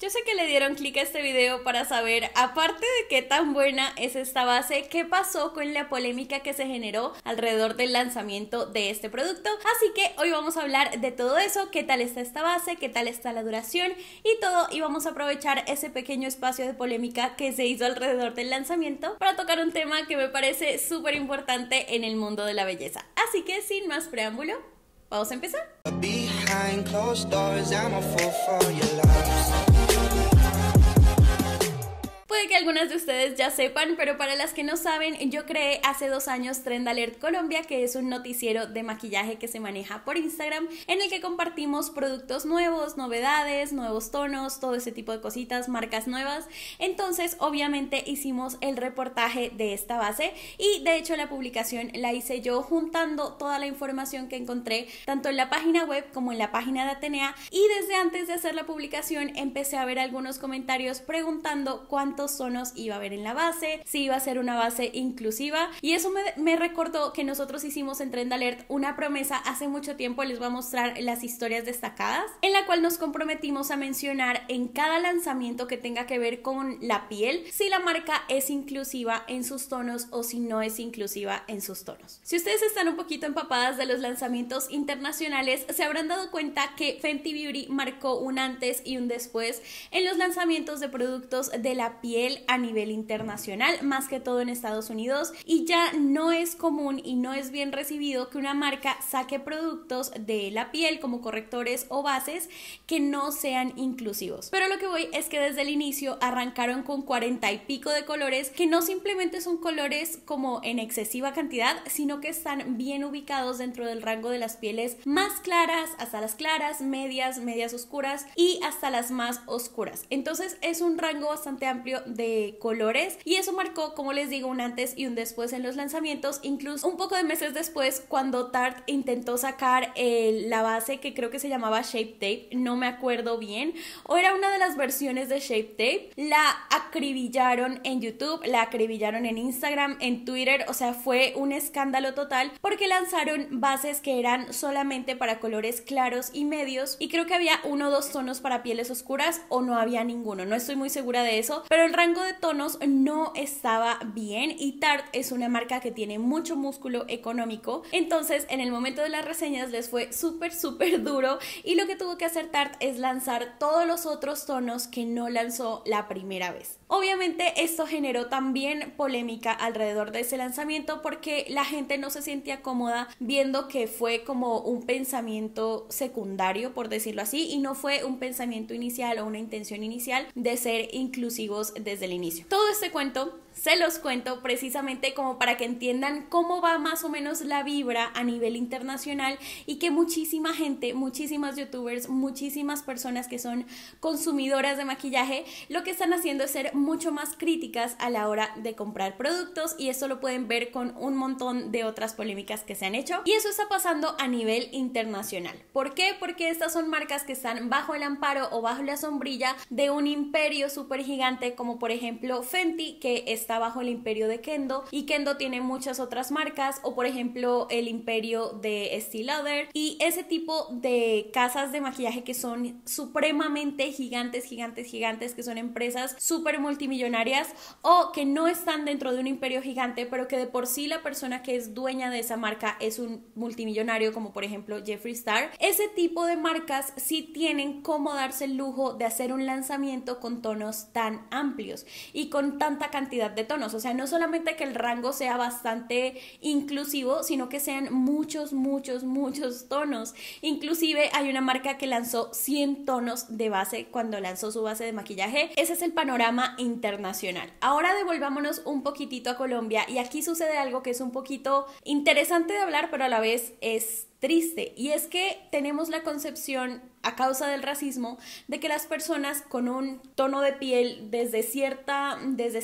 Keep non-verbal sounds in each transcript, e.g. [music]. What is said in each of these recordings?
Yo sé que le dieron clic a este video para saber, aparte de qué tan buena es esta base, qué pasó con la polémica que se generó alrededor del lanzamiento de este producto. Así que hoy vamos a hablar de todo eso, qué tal está esta base, qué tal está la duración y todo. Y vamos a aprovechar ese pequeño espacio de polémica que se hizo alrededor del lanzamiento para tocar un tema que me parece súper importante en el mundo de la belleza. Así que sin más preámbulo, vamos a empezar. Puede que algunas de ustedes ya sepan, pero para las que no saben, yo creé hace dos años Trend Alert Colombia, que es un noticiero de maquillaje que se maneja por Instagram, en el que compartimos productos nuevos, novedades, nuevos tonos, todo ese tipo de cositas, marcas nuevas. Entonces, obviamente, hicimos el reportaje de esta base y de hecho la publicación la hice yo juntando toda la información que encontré tanto en la página web como en la página de Atenea y desde antes de hacer la publicación empecé a ver algunos comentarios preguntando cuánto tonos iba a haber en la base, si iba a ser una base inclusiva. Y eso me, me recordó que nosotros hicimos en Trend Alert una promesa hace mucho tiempo, les voy a mostrar las historias destacadas, en la cual nos comprometimos a mencionar en cada lanzamiento que tenga que ver con la piel si la marca es inclusiva en sus tonos o si no es inclusiva en sus tonos. Si ustedes están un poquito empapadas de los lanzamientos internacionales, se habrán dado cuenta que Fenty Beauty marcó un antes y un después en los lanzamientos de productos de la piel a nivel internacional, más que todo en Estados Unidos, y ya no es común y no es bien recibido que una marca saque productos de la piel como correctores o bases que no sean inclusivos. Pero lo que voy es que desde el inicio arrancaron con 40 y pico de colores que no simplemente son colores como en excesiva cantidad, sino que están bien ubicados dentro del rango de las pieles más claras hasta las claras, medias, medias oscuras y hasta las más oscuras. Entonces es un rango bastante amplio de colores y eso marcó, como les digo, un antes y un después en los lanzamientos, incluso un poco de meses después cuando Tarte intentó sacar la base que creo que se llamaba Shape Tape, no me acuerdo bien, o era una de las versiones de Shape Tape, la acribillaron en YouTube, la acribillaron en Instagram, en Twitter, o sea, fue un escándalo total porque lanzaron bases que eran solamente para colores claros y medios y creo que había uno o dos tonos para pieles oscuras o no había ninguno, no estoy muy segura de eso, pero el rango de tonos no estaba bien y Tarte es una marca que tiene mucho músculo económico, entonces en el momento de las reseñas les fue súper, súper duro y lo que tuvo que hacer Tarte es lanzar todos los otros tonos que no lanzó la primera vez. Obviamente esto generó también polémica alrededor de ese lanzamiento porque la gente no se sentía cómoda viendo que fue como un pensamiento secundario, por decirlo así, y no fue un pensamiento inicial o una intención inicial de ser inclusivos desde el inicio. Todo este cuento se los cuento precisamente como para que entiendan cómo va más o menos la vibra a nivel internacional y que muchísima gente, muchísimas youtubers, muchísimas personas que son consumidoras de maquillaje, lo que están haciendo es ser mucho más críticas a la hora de comprar productos y eso lo pueden ver con un montón de otras polémicas que se han hecho y eso está pasando a nivel internacional. ¿Por qué? Porque estas son marcas que están bajo el amparo o bajo la sombrilla de un imperio súper gigante como por ejemplo Fenty, que está bajo el imperio de Kendo, y Kendo tiene muchas otras marcas, o por ejemplo el imperio de Estee Lauder, y ese tipo de casas de maquillaje que son supremamente gigantes, gigantes, gigantes, que son empresas súper multimillonarias o que no están dentro de un imperio gigante, pero que de por sí la persona que es dueña de esa marca es un multimillonario, como por ejemplo Jeffree Star. Ese tipo de marcas sí tienen como darse el lujo de hacer un lanzamiento con tonos tan amplios amplios y con tanta cantidad de tonos. O sea, no solamente que el rango sea bastante inclusivo, sino que sean muchos, muchos, muchos tonos. Inclusive hay una marca que lanzó 100 tonos de base cuando lanzó su base de maquillaje. Ese es el panorama internacional. Ahora devolvámonos un poquitito a Colombia y aquí sucede algo que es un poquito interesante de hablar, pero a la vez es triste. Y es que tenemos la concepción a causa del racismo, de que las personas con un tono de piel desde cierta, desde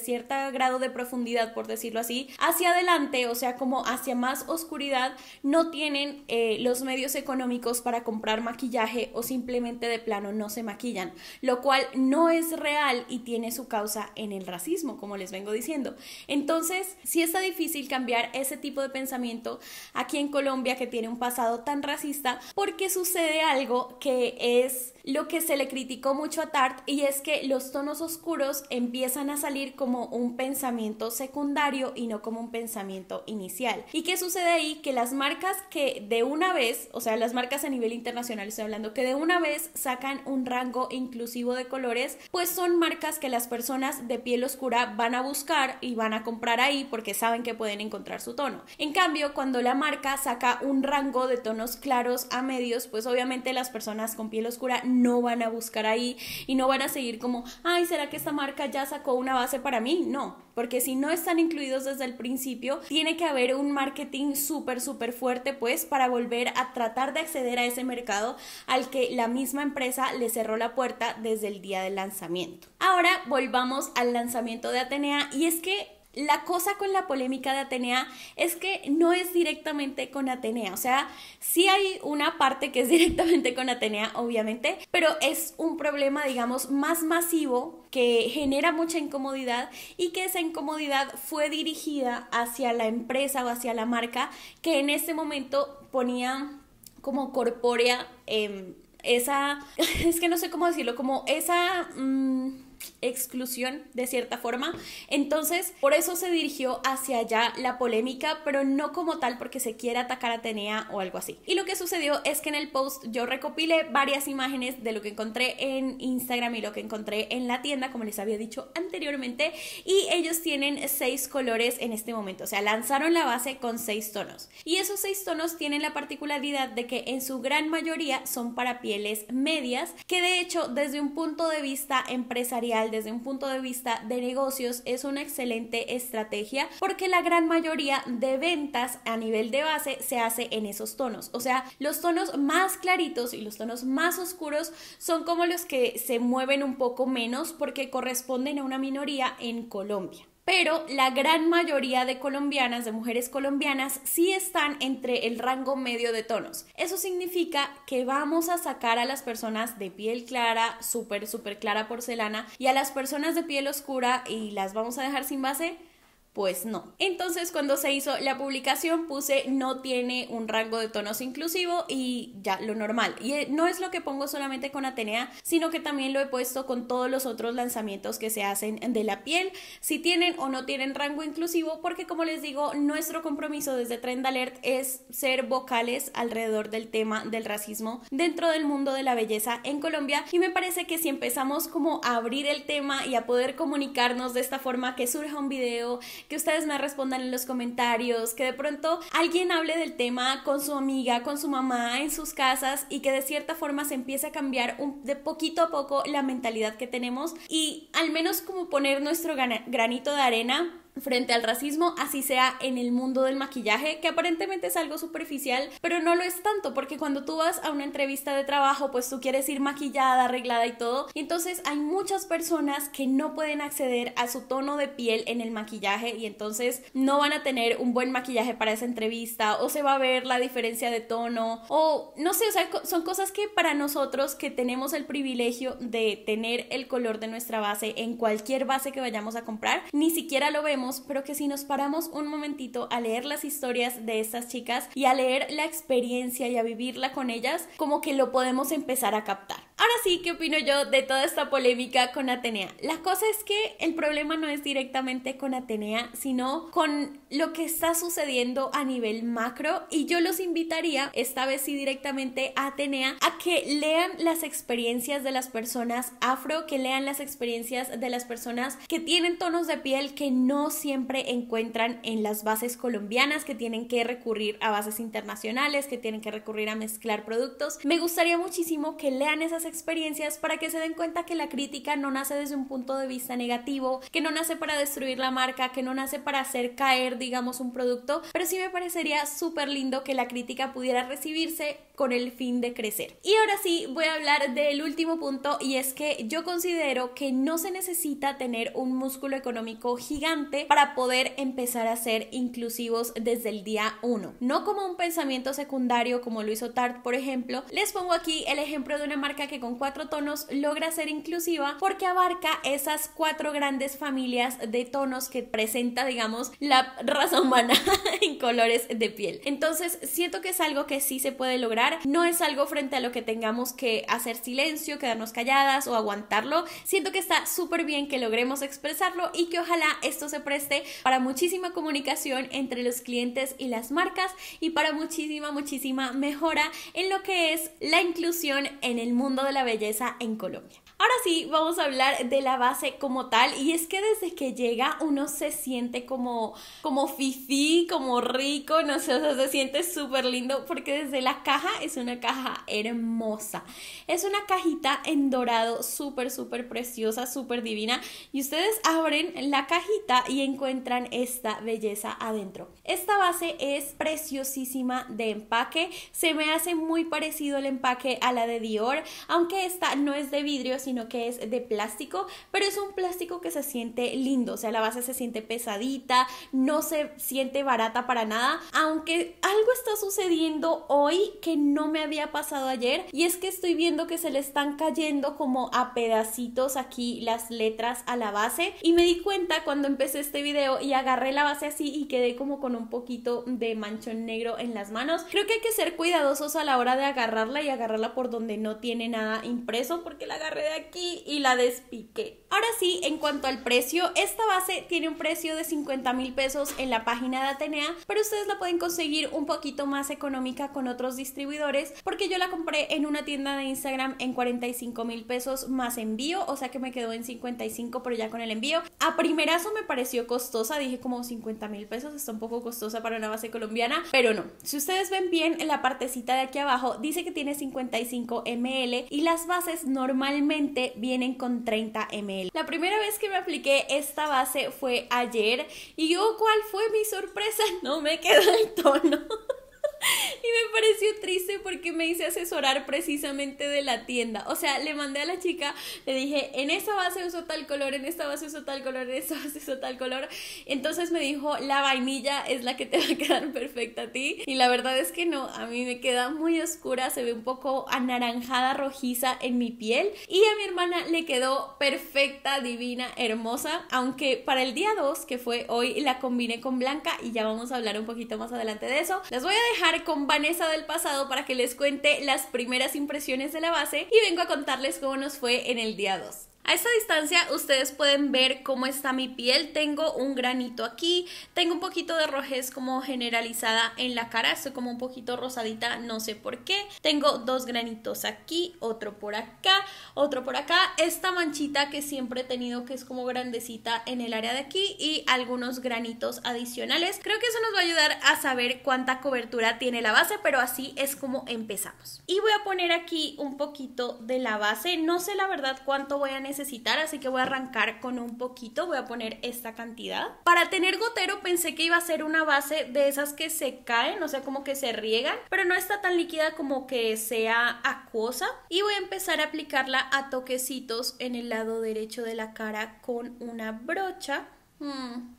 grado de profundidad, por decirlo así, hacia adelante, o sea, como hacia más oscuridad, no tienen eh, los medios económicos para comprar maquillaje o simplemente de plano no se maquillan, lo cual no es real y tiene su causa en el racismo, como les vengo diciendo. Entonces, sí está difícil cambiar ese tipo de pensamiento aquí en Colombia que tiene un pasado tan racista, porque sucede algo que es lo que se le criticó mucho a Tarte y es que los tonos oscuros empiezan a salir como un pensamiento secundario y no como un pensamiento inicial. ¿Y qué sucede ahí? Que las marcas que de una vez, o sea, las marcas a nivel internacional estoy hablando, que de una vez sacan un rango inclusivo de colores, pues son marcas que las personas de piel oscura van a buscar y van a comprar ahí porque saben que pueden encontrar su tono. En cambio, cuando la marca saca un rango de tonos claros a medios, pues obviamente las personas con piel oscura no van a buscar ahí y no van a seguir como, ay, ¿será que esta marca ya sacó una base para mí? No, porque si no están incluidos desde el principio, tiene que haber un marketing súper, súper fuerte, pues, para volver a tratar de acceder a ese mercado al que la misma empresa le cerró la puerta desde el día del lanzamiento. Ahora volvamos al lanzamiento de Atenea y es que la cosa con la polémica de Atenea es que no es directamente con Atenea, o sea, sí hay una parte que es [laughs] directamente con Atenea, obviamente, pero es un problema, digamos, más masivo que genera mucha incomodidad y que esa incomodidad fue dirigida hacia la empresa o hacia la marca que en ese momento ponía como corpórea em, esa, [laughs] es que no sé cómo decirlo, como esa... Mm, exclusión de cierta forma. Entonces, por eso se dirigió hacia allá la polémica, pero no como tal porque se quiere atacar a Atenea o algo así. Y lo que sucedió es que en el post yo recopilé varias imágenes de lo que encontré en Instagram y lo que encontré en la tienda, como les había dicho anteriormente, y ellos tienen seis colores en este momento, o sea, lanzaron la base con seis tonos. Y esos seis tonos tienen la particularidad de que en su gran mayoría son para pieles medias, que de hecho desde un punto de vista empresarial desde un punto de vista de negocios es una excelente estrategia porque la gran mayoría de ventas a nivel de base se hace en esos tonos. O sea, los tonos más claritos y los tonos más oscuros son como los que se mueven un poco menos porque corresponden a una minoría en Colombia pero la gran mayoría de colombianas, de mujeres colombianas, sí están entre el rango medio de tonos. Eso significa que vamos a sacar a las personas de piel clara, súper, súper clara porcelana, y a las personas de piel oscura y las vamos a dejar sin base pues no. Entonces cuando se hizo la publicación puse no tiene un rango de tonos inclusivo y ya lo normal. Y eh, no es lo que pongo solamente con Atenea, sino que también lo he puesto con todos los otros lanzamientos que se hacen de la piel, si tienen o no tienen rango inclusivo, porque como les digo, nuestro compromiso desde Trend Alert es ser vocales alrededor del tema del racismo dentro del mundo de la belleza en Colombia y me parece que si empezamos como a abrir el tema y a poder comunicarnos de esta forma que surja un video que ustedes me respondan en los comentarios, que de pronto alguien hable del tema con su amiga, con su mamá, en sus casas y que de cierta forma se empiece a cambiar de poquito a poco la mentalidad que tenemos y al menos como poner nuestro granito de arena frente al racismo, así sea en el mundo del maquillaje, que aparentemente es algo superficial, pero no lo es tanto, porque cuando tú vas a una entrevista de trabajo, pues tú quieres ir maquillada, arreglada y todo, y entonces hay muchas personas que no pueden acceder a su tono de piel en el maquillaje y entonces no van a tener un buen maquillaje para esa entrevista, o se va a ver la diferencia de tono, o no sé, o sea, son cosas que para nosotros que tenemos el privilegio de tener el color de nuestra base en cualquier base que vayamos a comprar, ni siquiera lo vemos pero que si nos paramos un momentito a leer las historias de estas chicas y a leer la experiencia y a vivirla con ellas, como que lo podemos empezar a captar. Ahora sí, ¿qué opino yo de toda esta polémica con Atenea? La cosa es que el problema no es directamente con Atenea, sino con lo que está sucediendo a nivel macro y yo los invitaría, esta vez sí directamente a Atenea, a que lean las experiencias de las personas afro, que lean las experiencias de las personas que tienen tonos de piel que no siempre encuentran en las bases colombianas, que tienen que recurrir a bases internacionales, que tienen que recurrir a mezclar productos. Me gustaría muchísimo que lean esas experiencias para que se den cuenta que la crítica no nace desde un punto de vista negativo, que no nace para destruir la marca, que no nace para hacer caer, digamos, un producto, pero sí me parecería súper lindo que la crítica pudiera recibirse con el fin de crecer. Y ahora sí, voy a hablar del último punto y es que yo considero que no se necesita tener un músculo económico gigante para poder empezar a ser inclusivos desde el día uno No como un pensamiento secundario como lo hizo Tarte, por ejemplo. Les pongo aquí el ejemplo de una marca que con cuatro tonos logra ser inclusiva porque abarca esas cuatro grandes familias de tonos que presenta, digamos, la raza humana [laughs] en colores de piel. Entonces, siento que es algo que sí se puede lograr no es algo frente a lo que tengamos que hacer silencio, quedarnos calladas o aguantarlo. Siento que está súper bien que logremos expresarlo y que ojalá esto se preste para muchísima comunicación entre los clientes y las marcas y para muchísima, muchísima mejora en lo que es la inclusión en el mundo de la belleza en Colombia. Ahora sí, vamos a hablar de la base como tal. Y es que desde que llega uno se siente como, como fifí, como rico, no sé, se siente súper lindo porque desde la caja es una caja hermosa. Es una cajita en dorado súper, súper preciosa, súper divina. Y ustedes abren la cajita y encuentran esta belleza adentro. Esta base es preciosísima de empaque. Se me hace muy parecido el empaque a la de Dior, aunque esta no es de vidrio, sino que es de plástico, pero es un plástico que se siente lindo, o sea, la base se siente pesadita, no se siente barata para nada, aunque algo está sucediendo hoy que no me había pasado ayer y es que estoy viendo que se le están cayendo como a pedacitos aquí las letras a la base y me di cuenta cuando empecé este video y agarré la base así y quedé como con un poquito de manchón negro en las manos. Creo que hay que ser cuidadosos a la hora de agarrarla y agarrarla por donde no tiene nada impreso porque la agarré de aquí y la despiqué. Ahora sí, en cuanto al precio, esta base tiene un precio de 50 mil pesos en la página de Atenea, pero ustedes la pueden conseguir un poquito más económica con otros distribuidores porque yo la compré en una tienda de Instagram en 45 mil pesos más envío, o sea que me quedó en 55 pero ya con el envío. A primerazo me pareció costosa, dije como 50 mil pesos, está un poco costosa para una base colombiana, pero no. Si ustedes ven bien en la partecita de aquí abajo, dice que tiene 55 ml y las bases normalmente vienen con 30 ml. La primera vez que me apliqué esta base fue ayer y yo cuál fue mi sorpresa, [laughs] no me quedó el tono. [laughs] y me pareció triste porque me hice asesorar precisamente de la tienda. O sea, le mandé a la chica, le dije, en esta base uso tal color, en esta base uso tal color, en esta [laughs] base uso tal color. Entonces me dijo, la vainilla es la que te va a quedar [laughs] perfecta a ti. Y la verdad es que no, a mí me queda muy oscura, se ve un poco anaranjada, rojiza en mi piel. Y a mi hermana le quedó perfecta, divina, hermosa. Aunque para el día 2, que fue hoy, la combiné con blanca y ya vamos a hablar un poquito más adelante de eso. Les voy a dejar con Vanessa del pasado para que les cuente las primeras impresiones de la base y vengo a contarles cómo nos fue en el día 2. A esta distancia ustedes pueden ver cómo está mi piel. Tengo un granito aquí, tengo un poquito de rojez como generalizada en la cara, estoy como un poquito rosadita, no sé por qué. Tengo dos granitos aquí, otro por acá, otro por acá. Esta manchita que siempre he tenido que es como grandecita en el área de aquí y algunos granitos adicionales. Creo que eso nos va a ayudar a saber cuánta cobertura tiene la base, pero así es como empezamos. Y voy a poner aquí un poquito de la base. No sé la verdad cuánto voy a necesitar así que voy a arrancar con un poquito, voy a poner esta cantidad. Para tener gotero pensé que iba a ser una base de esas que se caen, o sea, como que se riegan, pero no está tan líquida como que sea acuosa. Y voy a empezar a aplicarla a toquecitos en el lado derecho de la cara con una brocha. Mm.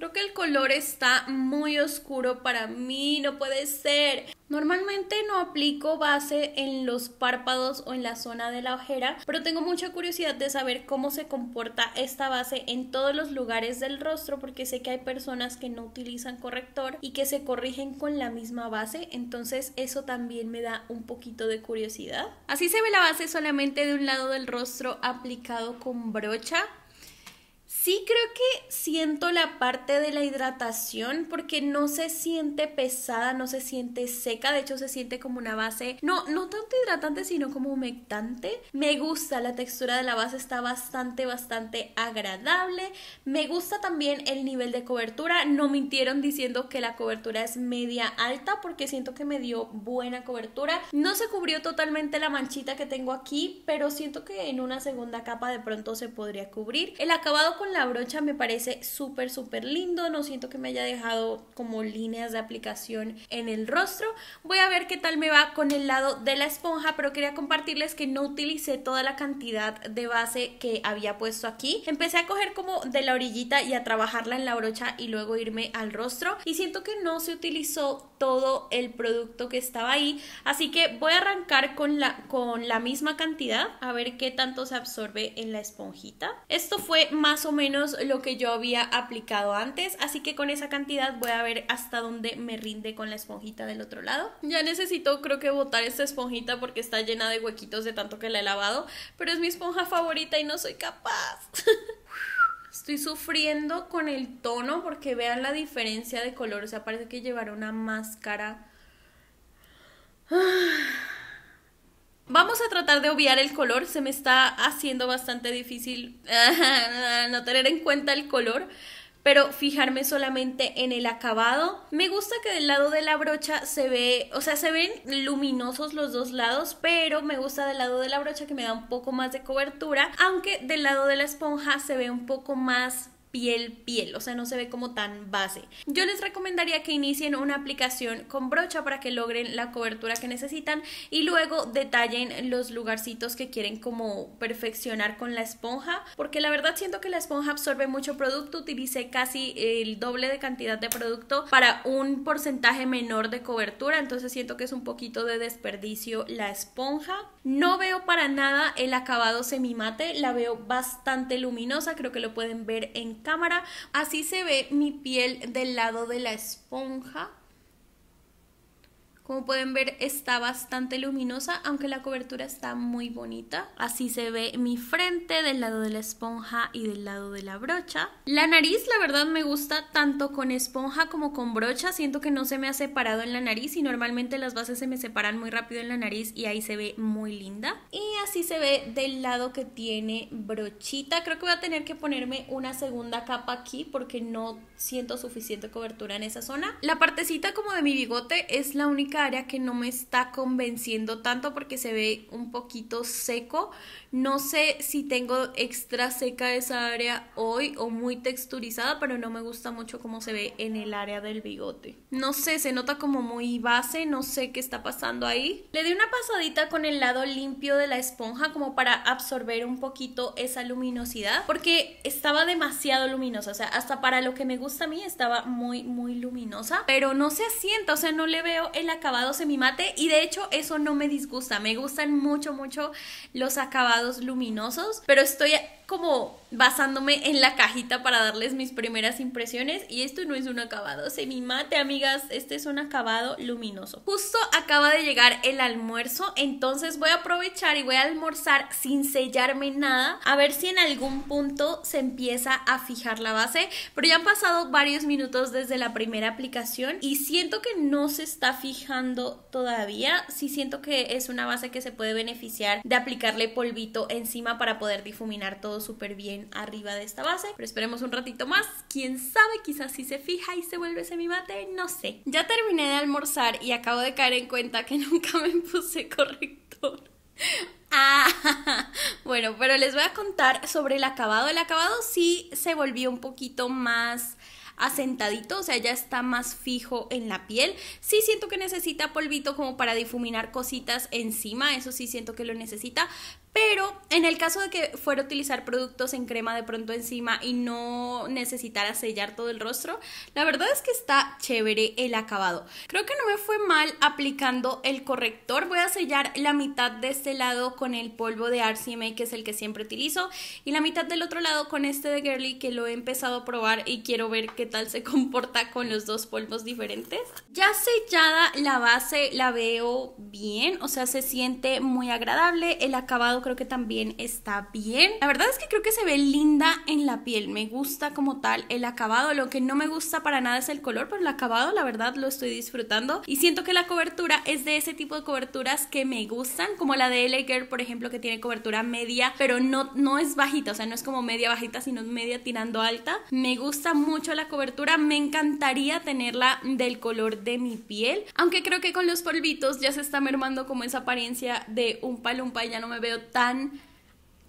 Creo que el color está muy oscuro para mí, no puede ser. Normalmente no aplico base en los párpados o en la zona de la ojera, pero tengo mucha curiosidad de saber cómo se comporta esta base en todos los lugares del rostro porque sé que hay personas que no utilizan corrector y que se corrigen con la misma base, entonces eso también me da un poquito de curiosidad. Así se ve la base solamente de un lado del rostro aplicado con brocha. Sí creo que siento la parte de la hidratación porque no se siente pesada, no se siente seca, de hecho se siente como una base, no, no tanto hidratante sino como humectante. Me gusta, la textura de la base está bastante, bastante agradable. Me gusta también el nivel de cobertura, no mintieron diciendo que la cobertura es media alta porque siento que me dio buena cobertura. No se cubrió totalmente la manchita que tengo aquí, pero siento que en una segunda capa de pronto se podría cubrir. El acabado con la brocha me parece súper, súper lindo. No siento que me haya dejado como líneas de aplicación en el rostro. Voy a ver qué tal me va con el lado de la esponja, pero quería compartirles que no utilicé toda la cantidad de base que había puesto aquí. Empecé a coger como de la orillita y a trabajarla en la brocha y luego irme al rostro. Y siento que no se utilizó todo el producto que estaba ahí. Así que voy a arrancar con la, con la misma cantidad, a ver qué tanto se absorbe en la esponjita. Esto fue más o menos lo que yo había aplicado antes, así que con esa cantidad voy a ver hasta dónde me rinde con la esponjita del otro lado. Ya necesito creo que botar esta esponjita porque está llena de huequitos de tanto que la he lavado, pero es mi esponja favorita y no soy capaz. [laughs] Estoy sufriendo con el tono porque vean la diferencia de color. O sea, parece que llevará una máscara. [sighs] Vamos a tratar de obviar el color. Se me está haciendo bastante difícil [laughs] no tener en cuenta el color pero fijarme solamente en el acabado. Me gusta que del lado de la brocha se ve, o sea, se ven luminosos los dos lados, pero me gusta del lado de la brocha que me da un poco más de cobertura, aunque del lado de la esponja se ve un poco más piel piel, o sea, no se ve como tan base. Yo les recomendaría que inicien una aplicación con brocha para que logren la cobertura que necesitan y luego detallen los lugarcitos que quieren como perfeccionar con la esponja, porque la verdad siento que la esponja absorbe mucho producto, utilicé casi el doble de cantidad de producto para un porcentaje menor de cobertura, entonces siento que es un poquito de desperdicio la esponja. No veo para nada el acabado semimate, la veo bastante luminosa, creo que lo pueden ver en cámara. Así se ve mi piel del lado de la esponja como pueden ver está bastante luminosa, aunque la cobertura está muy bonita. Así se ve mi frente del lado de la esponja y del lado de la brocha. La nariz la verdad me gusta tanto con esponja como con brocha. Siento que no se me ha separado en la nariz y normalmente las bases se me separan muy rápido en la nariz y ahí se ve muy linda. Y así se ve del lado que tiene brochita. Creo que voy a tener que ponerme una segunda capa aquí porque no siento suficiente cobertura en esa zona. La partecita como de mi bigote es la única área que no me está convenciendo tanto porque se ve un poquito seco, no sé si tengo extra seca esa área hoy o muy texturizada, pero no me gusta mucho cómo se ve en el área del bigote. No sé, se nota como muy base, no sé qué está pasando ahí. Le di una pasadita con el lado limpio de la esponja como para absorber un poquito esa luminosidad, porque estaba demasiado luminosa, o sea, hasta para lo que me gusta a mí estaba muy, muy luminosa, pero no se asienta, o sea, no le veo el acabado semimate y de hecho eso no me disgusta, me gustan mucho, mucho los acabados luminosos, pero estoy como basándome en la cajita para darles mis primeras impresiones y esto no es un acabado mate, amigas, este es un acabado luminoso. Justo acaba de llegar el almuerzo, entonces voy a aprovechar y voy a almorzar sin sellarme nada, a ver si en algún punto se empieza a fijar la base, pero ya han pasado varios minutos desde la primera aplicación y siento que no se está fijando todavía, sí siento que es una base que se puede beneficiar de aplicarle polvito encima para poder difuminar todo súper bien arriba de esta base. Pero esperemos un ratito más. Quién sabe, quizás si se fija y se vuelve mate, no sé. Ya terminé de almorzar y acabo de caer en cuenta que [laughs] nunca me puse corrector. [laughs] Ah, [laughs] bueno, pero les voy a contar sobre el acabado. El acabado sí se volvió un poquito más asentadito, o sea, ya está más fijo en la piel. Sí siento que necesita polvito como para difuminar cositas encima, eso sí siento que lo necesita, pero en el caso de que fuera a utilizar productos en crema de pronto encima y no necesitara sellar todo el rostro, la verdad es que está chévere el acabado. Creo que no me fue mal aplicando el corrector. Voy a sellar la mitad de este lado con el polvo de RCMA, que es el que siempre utilizo, y la mitad del otro lado con este de Girly, que lo he empezado a probar y quiero ver qué tal se [laughs] comporta con los dos polvos diferentes. Ya sellada la base la veo bien, o sea, se siente muy agradable. El acabado creo que también está bien. La verdad es que creo que se ve linda en la piel, me gusta como tal el acabado, lo que no me gusta para nada es el color, pero el acabado la verdad lo estoy disfrutando y siento que la cobertura es de ese tipo de coberturas que me gustan, como la de LA por ejemplo, que tiene cobertura media, pero no, no es bajita, o sea, no es como media bajita, sino media tirando alta. Me gusta mucho la cobertura, me encantaría tenerla del color de mi piel, aunque creo que con los polvitos ya se está mermando como esa apariencia de un palumpa, ya no me veo tan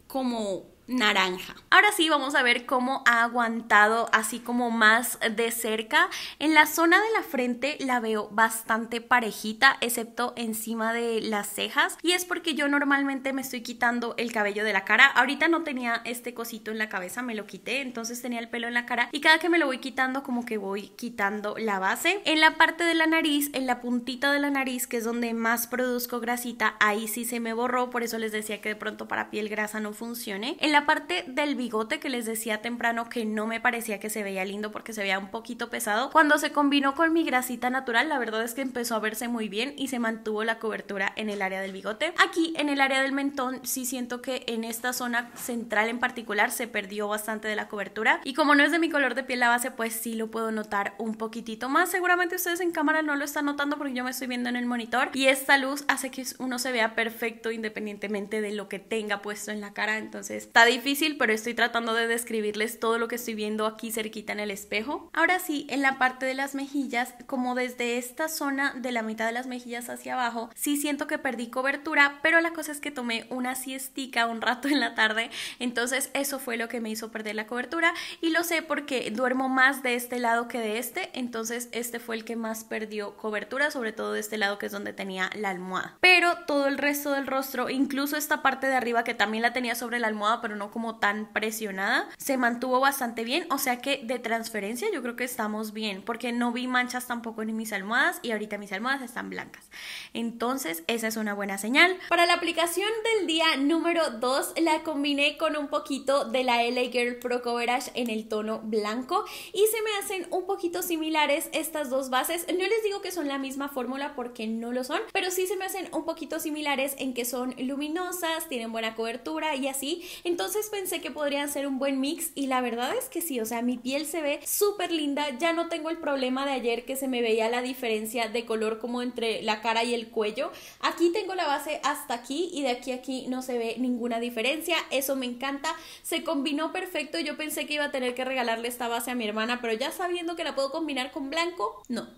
como naranja. Ahora sí, vamos a ver cómo ha aguantado así como más de cerca. En la zona de la frente la veo bastante parejita, excepto encima de las cejas. Y es porque yo normalmente me estoy quitando el cabello de la cara. Ahorita no tenía este cosito en la cabeza, me lo quité, entonces tenía el pelo en la cara. Y cada que me lo voy quitando, como que voy quitando la base. En la parte de la nariz, en la puntita de la nariz, que es donde más produzco grasita, ahí sí se me borró, por eso les decía que de pronto para piel grasa no funcione la parte del bigote que les decía temprano que no me parecía que se veía lindo porque se veía un poquito pesado, cuando se combinó con mi grasita natural, la verdad es que empezó a verse muy bien y se mantuvo la cobertura en el área del bigote. Aquí en el área del mentón sí siento que en esta zona central en particular se perdió bastante de la cobertura y como no es de mi color de piel la base pues sí lo puedo notar un poquitito más. Seguramente ustedes en cámara no lo están notando porque yo me estoy viendo en el monitor y esta luz hace que uno se vea perfecto independientemente de lo que tenga puesto en la cara, entonces difícil, pero estoy tratando de describirles todo lo que estoy viendo aquí cerquita en el espejo. Ahora sí, en la parte de las mejillas, como desde esta zona de la mitad de las mejillas hacia abajo, sí siento que perdí cobertura, pero la cosa es que tomé una siestica un rato en la tarde, entonces eso fue lo que me hizo perder la cobertura y lo sé porque duermo más de este lado que de este, entonces este fue el que más perdió cobertura, sobre todo de este lado que es donde tenía la almohada. Pero todo el resto del rostro, incluso esta parte de arriba que también la tenía sobre la almohada, pero no como tan presionada. Se mantuvo bastante bien, o sea que de transferencia yo creo que estamos bien, porque no vi manchas tampoco en mis almohadas y ahorita mis almohadas están blancas. Entonces, esa es una buena señal. Para la aplicación del día número 2, la combiné con un poquito de la LA Girl Pro Coverage en el tono blanco y se me hacen un poquito similares estas dos bases. No les digo que son la misma fórmula porque no lo son, pero sí se me hacen un poquito similares en que son luminosas, tienen buena cobertura y así. Entonces, entonces pensé que podrían ser un buen mix y la verdad es que sí, o sea, mi piel se ve súper linda, ya no tengo el problema de ayer que se me veía la diferencia de color como entre la cara y el cuello. Aquí tengo la base hasta aquí y de aquí a aquí no se ve ninguna diferencia, eso me encanta, se combinó perfecto, yo pensé que iba a tener que regalarle esta base a mi hermana, pero ya sabiendo que la puedo combinar con blanco, no.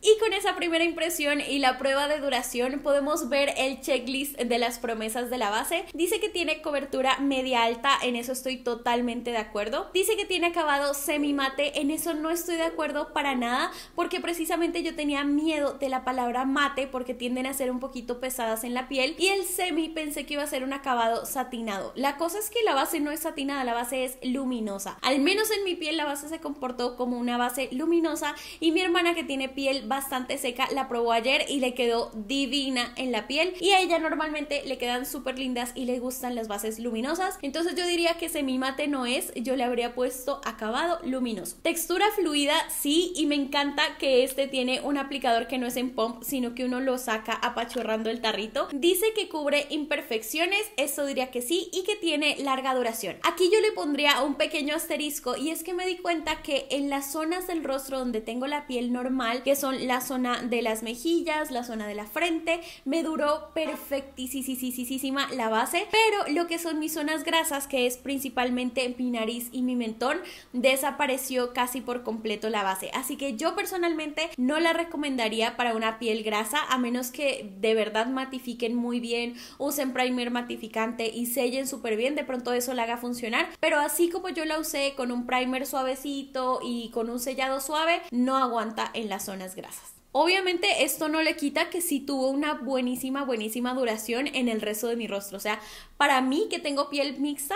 Y con esa primera impresión y la prueba de duración podemos ver el checklist de las promesas de la base. Dice que tiene cobertura media alta, en eso estoy totalmente de acuerdo. Dice que tiene acabado semi mate, en eso no estoy de acuerdo para nada porque precisamente yo tenía miedo de la palabra mate porque tienden a ser un poquito pesadas en la piel y el semi pensé que iba a ser un acabado satinado. La cosa es que la base no es satinada, la base es luminosa. Al menos en mi piel la base se comportó como una base luminosa y mi hermana que tiene piel bastante seca. La probó ayer y le quedó divina en la piel. Y a ella normalmente le quedan súper lindas y le gustan las bases luminosas. Entonces yo diría que semi mate no es. Yo le habría puesto acabado luminoso. Textura fluida sí y me encanta que este tiene un aplicador que no es en pomp sino que uno lo saca apachurrando el tarrito. Dice que cubre imperfecciones. Eso diría que sí y que tiene larga duración. Aquí yo le pondría un pequeño asterisco y es que me di cuenta que en las zonas del rostro donde tengo la piel normal, que son la zona de las mejillas, la zona de la frente. Me duró perfectísima la base, pero lo que son mis zonas grasas, que es principalmente mi nariz y mi mentón, desapareció casi por completo la base. Así que yo personalmente no la recomendaría para una piel grasa, a menos que de verdad matifiquen muy bien, usen primer matificante y sellen súper bien. De pronto eso la haga funcionar, pero así como yo la usé con un primer suavecito y con un sellado suave, no aguanta en las zonas grasas. Obviamente esto no le quita que sí tuvo una buenísima, buenísima duración en el resto de mi rostro. O sea, para mí que tengo piel mixta,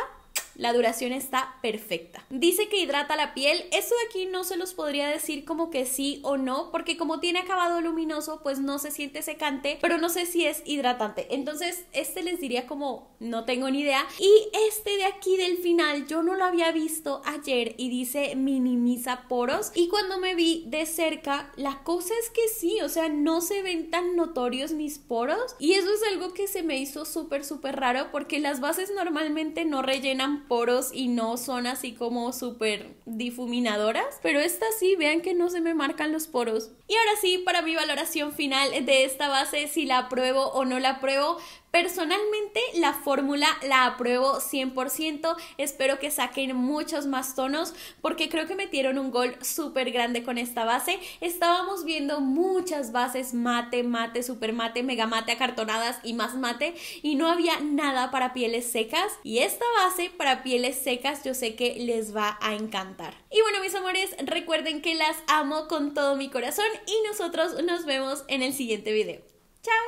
la duración está perfecta. Dice que hidrata la piel, esto de aquí no se los podría decir como que sí o no, porque como tiene acabado luminoso, pues no se siente secante, pero no sé si es hidratante. Entonces, este les diría como no tengo ni idea. Y este de aquí del final, yo no lo había visto ayer y dice minimiza poros. Y cuando me vi de cerca, la cosa es que sí, o sea, no se ven tan notorios mis poros. Y eso es algo que se me hizo súper, súper raro porque las bases normalmente no rellenan poros y no son así como súper difuminadoras, pero esta sí, vean que no se me marcan los poros. Y ahora sí, para mi valoración final de esta base, si la apruebo o no la apruebo, Personalmente la fórmula la apruebo 100%, espero que saquen muchos más tonos porque creo que metieron un gol súper grande con esta base. Estábamos viendo muchas bases mate, mate, super mate, mega mate, acartonadas y más mate y no había nada para pieles secas y esta base para pieles secas yo sé que les va a encantar. Y bueno mis amores, recuerden que las amo con todo mi corazón y nosotros nos vemos en el siguiente video. ¡Chao!